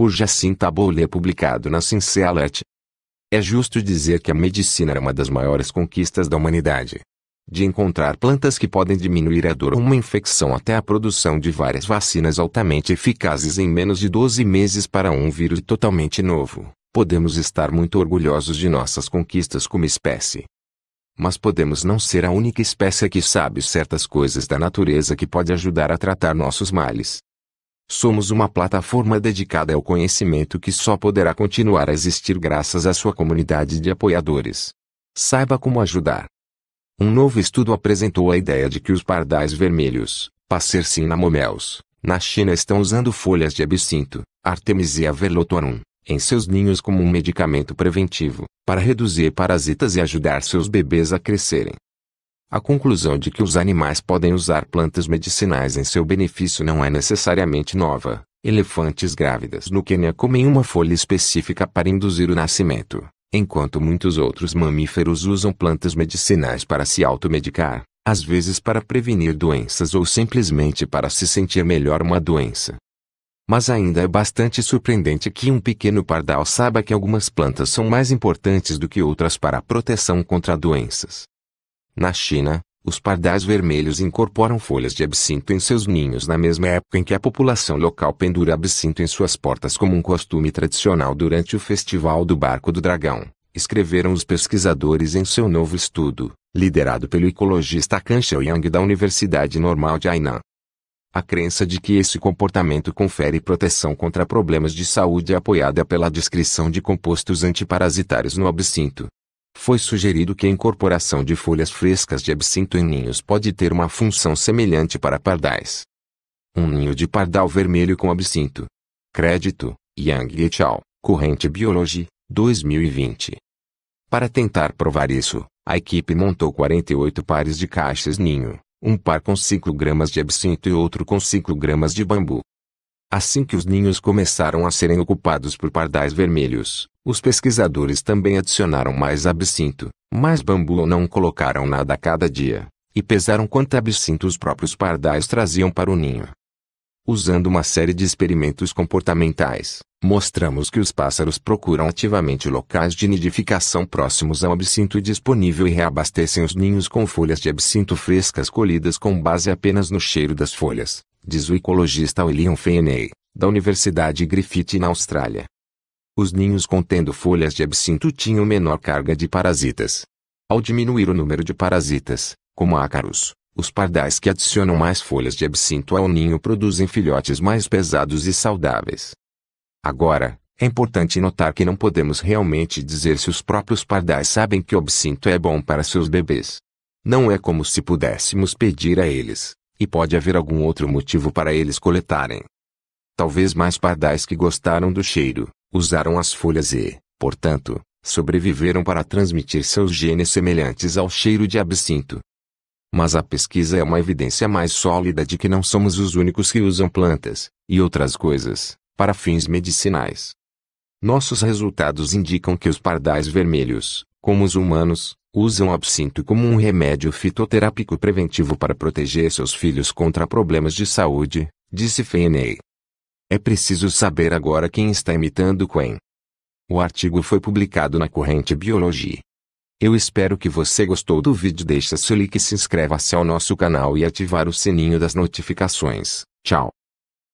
por Jacinta Boulet publicado na Alert. É justo dizer que a medicina é uma das maiores conquistas da humanidade. De encontrar plantas que podem diminuir a dor ou uma infecção até a produção de várias vacinas altamente eficazes em menos de 12 meses para um vírus totalmente novo, podemos estar muito orgulhosos de nossas conquistas como espécie. Mas podemos não ser a única espécie que sabe certas coisas da natureza que pode ajudar a tratar nossos males. Somos uma plataforma dedicada ao conhecimento que só poderá continuar a existir graças à sua comunidade de apoiadores. Saiba como ajudar. Um novo estudo apresentou a ideia de que os pardais vermelhos, Passercina na China estão usando folhas de absinto, Artemisia velotorum, em seus ninhos como um medicamento preventivo, para reduzir parasitas e ajudar seus bebês a crescerem. A conclusão de que os animais podem usar plantas medicinais em seu benefício não é necessariamente nova. Elefantes grávidas no Quênia comem uma folha específica para induzir o nascimento, enquanto muitos outros mamíferos usam plantas medicinais para se automedicar, às vezes para prevenir doenças ou simplesmente para se sentir melhor uma doença. Mas ainda é bastante surpreendente que um pequeno pardal saiba que algumas plantas são mais importantes do que outras para a proteção contra doenças. Na China, os pardais vermelhos incorporam folhas de absinto em seus ninhos na mesma época em que a população local pendura absinto em suas portas como um costume tradicional durante o Festival do Barco do Dragão, escreveram os pesquisadores em seu novo estudo, liderado pelo ecologista Kan Xiaoyang da Universidade Normal de Hainan. A crença de que esse comportamento confere proteção contra problemas de saúde é apoiada pela descrição de compostos antiparasitários no absinto, foi sugerido que a incorporação de folhas frescas de absinto em ninhos pode ter uma função semelhante para pardais. Um ninho de pardal vermelho com absinto. Crédito, Yang et al., Corrente Biology, 2020. Para tentar provar isso, a equipe montou 48 pares de caixas ninho, um par com 5 gramas de absinto e outro com 5 gramas de bambu. Assim que os ninhos começaram a serem ocupados por pardais vermelhos, os pesquisadores também adicionaram mais absinto, mais bambu ou não colocaram nada a cada dia, e pesaram quanto absinto os próprios pardais traziam para o ninho. Usando uma série de experimentos comportamentais, mostramos que os pássaros procuram ativamente locais de nidificação próximos ao absinto disponível e reabastecem os ninhos com folhas de absinto frescas colhidas com base apenas no cheiro das folhas diz o ecologista William Feeney da Universidade Griffith na Austrália. Os ninhos contendo folhas de absinto tinham menor carga de parasitas. Ao diminuir o número de parasitas, como ácaros, os pardais que adicionam mais folhas de absinto ao ninho produzem filhotes mais pesados e saudáveis. Agora, é importante notar que não podemos realmente dizer se os próprios pardais sabem que o absinto é bom para seus bebês. Não é como se pudéssemos pedir a eles, e pode haver algum outro motivo para eles coletarem. Talvez mais pardais que gostaram do cheiro, usaram as folhas e, portanto, sobreviveram para transmitir seus genes semelhantes ao cheiro de absinto. Mas a pesquisa é uma evidência mais sólida de que não somos os únicos que usam plantas, e outras coisas, para fins medicinais. Nossos resultados indicam que os pardais vermelhos, como os humanos, usam absinto como um remédio fitoterápico preventivo para proteger seus filhos contra problemas de saúde, disse Feeney. É preciso saber agora quem está imitando quem. O artigo foi publicado na Corrente Biologia. Eu espero que você gostou do vídeo. deixe seu like, se inscreva-se ao nosso canal e ativar o sininho das notificações. Tchau.